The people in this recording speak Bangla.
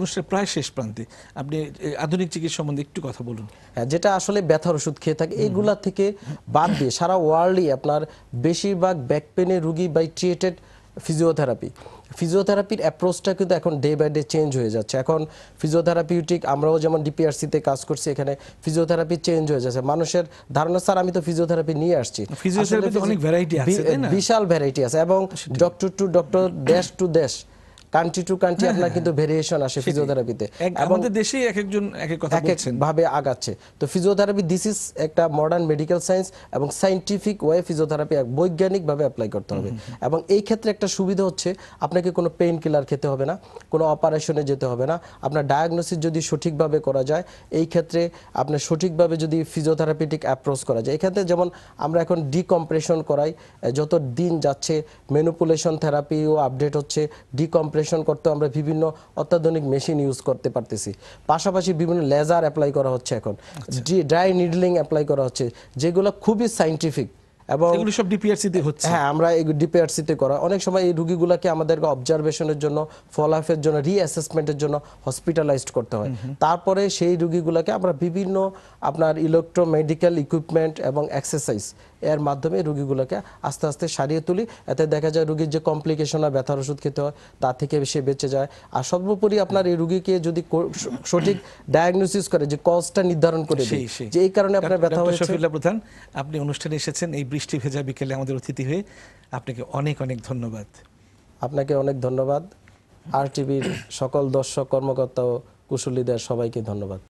অনুষ্ঠানের প্রায় শেষ প্রান্তে আপনি আধুনিক চিকিৎসা সম্বন্ধে একটু কথা বলুন হ্যাঁ, যেটা আসলে ব্যথার ওষুধ খেয়ে থাকে এইগুলা থেকে বাদ দিয়ে সারা ওয়ার্ল্ডে আপনার বেশিরভাগ ব্যাক পেনে রুগী বাই ট্রিয়েটেড ফিজিওথেরাপি ফিজিওথেরাপির অ্যাপ্রোচটা কিন্তু এখন ডে বাই ডে চেঞ্জ হয়ে যাচ্ছে এখন ফিজিওথেরাপিউটিক আমরাও যেমন ডিপিআরসিতে কাজ করছি এখানে ফিজিওথেরাপি চেঞ্জ হয়ে যাচ্ছে মানুষের ধারণা স্যার আমি তো ফিজিওথেরাপি নিয়ে আসছি বিশাল ভ্যারাইটি আছে এবং ডক্টর টু ডক্টর দেশ টু দেশ কান্ট্রি টু কান্ট্রি আপনার হ্যাঁ, কিন্তু ভেরিয়েশন হ্যাঁ। আসে ফিজিওথেরাপিতে আমাদের দেশেই এক একজন এক এক কথা বলছেন ভাবে আগাচ্ছে তো ফিজিওথেরাপি দিস ইজ একটা মডার্ন মেডিকেল সায়েন্স এবং সায়েন্টিফিক ওয়ে ফিজিওথেরাপি বৈজ্ঞানিক ভাবে অ্যাপ্লাই করতে হবে এবং এই ক্ষেত্রে একটা সুবিধা হচ্ছে আপনাকে কোনো পেইন কিলার খেতে হবে না কোনো অপারেশনে যেতে হবে না আপনার ডায়াগনোসিস যদি সঠিকভাবে করা যায় এই ক্ষেত্রে আপনার সঠিকভাবে যদি ফিজিওথেরাপিটিক অ্যাপ্রোচ করা যায় এক্ষেত্রে যেমন আমরা এখন ডিকম্প্রেশন করাই যত দিন যাচ্ছে মেনুপুলেশন থেরাপিও আপডেট হচ্ছে ডিকম্প্রেশন অপারেশন করতে আমরা বিভিন্ন অত্যাধুনিক মেশিন ইউজ করতে পারতেছি পাশাপাশি বিভিন্ন লেজার অ্যাপ্লাই করা হচ্ছে এখন ড্রাই নিডলিং অ্যাপ্লাই করা হচ্ছে যেগুলো খুবই সাইন্টিফিক এবং এগুলো সব ডিপিআরসিতে হচ্ছে হ্যাঁ আমরা এই ডিপিআরসিতে করা অনেক সময় এই রোগীগুলোকে আমাদেরকে অবজারভেশনের জন্য ফলাফের জন্য রিঅ্যাসেসমেন্টের জন্য হসপিটালাইজড করতে হয় তারপরে সেই রোগীগুলোকে আমরা বিভিন্ন আপনার ইলেকট্রোমেডিক্যাল ইকুইপমেন্ট এবং এক্সারসাইজ এর মাধ্যমে রুগীগুলোকে আস্তে আস্তে সারিয়ে তুলি এতে দেখা যায় রুগীর যে কমপ্লিকেশন আর ব্যথার ওষুধ খেতে হয় তা থেকে সে বেঁচে যায় আর সর্বোপরি আপনার এই রুগীকে যদি সঠিক ডায়াগনোসিস করে যে কজটা নির্ধারণ করে যে এই কারণে আপনার ব্যথা হয়েছে শফিল্লা প্রধান আপনি অনুষ্ঠানে এসেছেন এই বৃষ্টি ভেজা বিকেলে আমাদের অতিথি হয়ে আপনাকে অনেক অনেক ধন্যবাদ আপনাকে অনেক ধন্যবাদ আর টিভির সকল দর্শক কর্মকর্তা ও কুশলীদের সবাইকে ধন্যবাদ